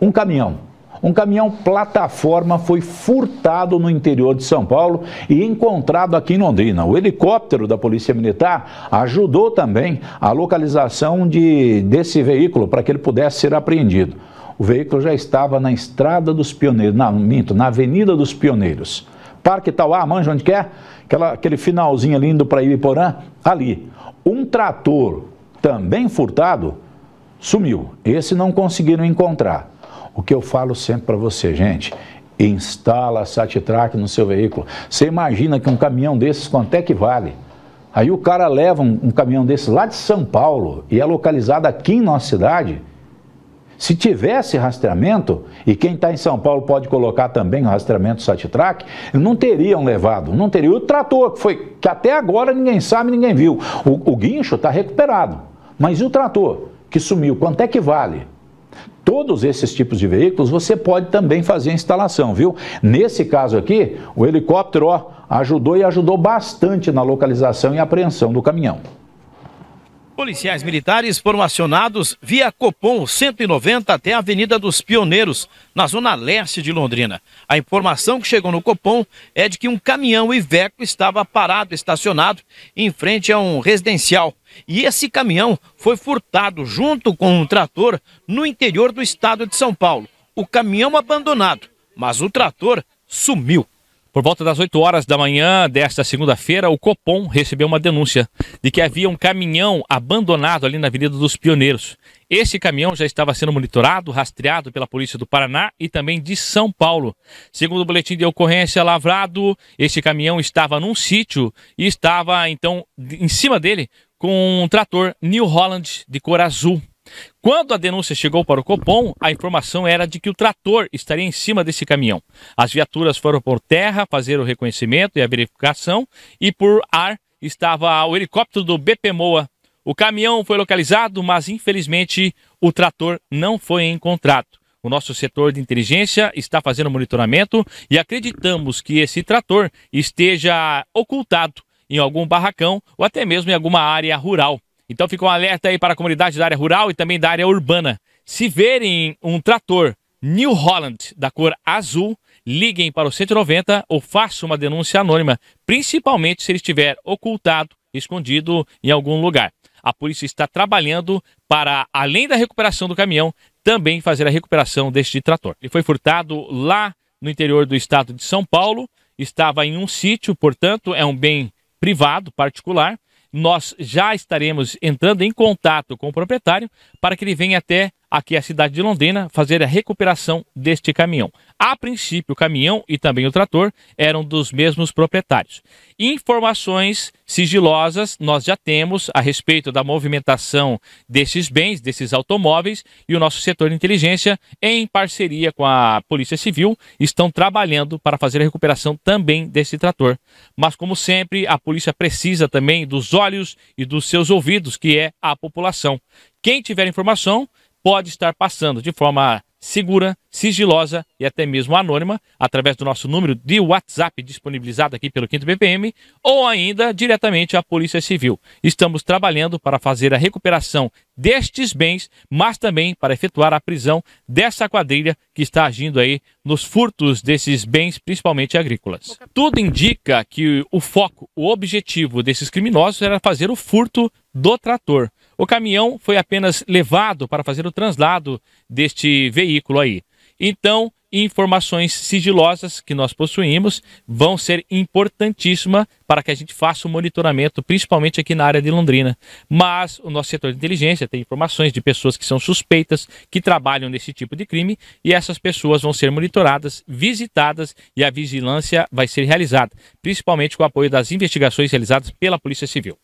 um caminhão. Um caminhão plataforma foi furtado no interior de São Paulo e encontrado aqui em Londrina. O helicóptero da Polícia Militar ajudou também a localização de, desse veículo para que ele pudesse ser apreendido. O veículo já estava na Estrada dos Pioneiros, na, minto, na Avenida dos Pioneiros. Parque Itauá, manja onde quer? É? Aquela, aquele finalzinho ali indo para Ibiporã, ali. Um trator, também furtado, sumiu. Esse não conseguiram encontrar. O que eu falo sempre para você, gente, instala SatTrack no seu veículo. Você imagina que um caminhão desses, quanto é que vale? Aí o cara leva um, um caminhão desses lá de São Paulo e é localizado aqui em nossa cidade. Se tivesse rastreamento, e quem está em São Paulo pode colocar também o rastreamento SatTrack, não teriam levado, não teria o trator, que foi que até agora ninguém sabe, ninguém viu. O, o guincho está recuperado. Mas e o trator, que sumiu, quanto é que vale? Todos esses tipos de veículos você pode também fazer a instalação, viu? Nesse caso aqui, o helicóptero ó, ajudou e ajudou bastante na localização e apreensão do caminhão. Policiais militares foram acionados via Copom 190 até a Avenida dos Pioneiros, na zona leste de Londrina. A informação que chegou no Copom é de que um caminhão Iveco estava parado, estacionado, em frente a um residencial. E esse caminhão foi furtado junto com um trator no interior do estado de São Paulo. O caminhão abandonado, mas o trator sumiu. Por volta das 8 horas da manhã desta segunda-feira, o Copom recebeu uma denúncia de que havia um caminhão abandonado ali na Avenida dos Pioneiros. Esse caminhão já estava sendo monitorado, rastreado pela Polícia do Paraná e também de São Paulo. Segundo o boletim de ocorrência lavrado, esse caminhão estava num sítio e estava então em cima dele com um trator New Holland de cor azul. Quando a denúncia chegou para o Copom, a informação era de que o trator estaria em cima desse caminhão. As viaturas foram por terra fazer o reconhecimento e a verificação, e por ar estava o helicóptero do BPMOA. O caminhão foi localizado, mas infelizmente o trator não foi encontrado. O nosso setor de inteligência está fazendo monitoramento e acreditamos que esse trator esteja ocultado em algum barracão ou até mesmo em alguma área rural. Então fica um alerta aí para a comunidade da área rural e também da área urbana. Se verem um trator New Holland da cor azul, liguem para o 190 ou façam uma denúncia anônima, principalmente se ele estiver ocultado, escondido em algum lugar. A polícia está trabalhando para, além da recuperação do caminhão, também fazer a recuperação deste trator. Ele foi furtado lá no interior do estado de São Paulo, estava em um sítio, portanto, é um bem privado, particular, nós já estaremos entrando em contato com o proprietário para que ele venha até aqui é a cidade de Londrina fazer a recuperação deste caminhão. A princípio, o caminhão e também o trator eram dos mesmos proprietários. Informações sigilosas nós já temos a respeito da movimentação desses bens, desses automóveis, e o nosso setor de inteligência, em parceria com a Polícia Civil, estão trabalhando para fazer a recuperação também desse trator. Mas, como sempre, a polícia precisa também dos olhos e dos seus ouvidos, que é a população. Quem tiver informação, pode estar passando de forma segura, sigilosa e até mesmo anônima, através do nosso número de WhatsApp disponibilizado aqui pelo 5 BPM, ou ainda diretamente à Polícia Civil. Estamos trabalhando para fazer a recuperação destes bens, mas também para efetuar a prisão dessa quadrilha que está agindo aí nos furtos desses bens, principalmente agrícolas. Tudo indica que o foco, o objetivo desses criminosos era fazer o furto do trator. O caminhão foi apenas levado para fazer o translado deste veículo aí. Então, informações sigilosas que nós possuímos vão ser importantíssimas para que a gente faça o um monitoramento, principalmente aqui na área de Londrina. Mas o nosso setor de inteligência tem informações de pessoas que são suspeitas, que trabalham nesse tipo de crime, e essas pessoas vão ser monitoradas, visitadas e a vigilância vai ser realizada, principalmente com o apoio das investigações realizadas pela Polícia Civil.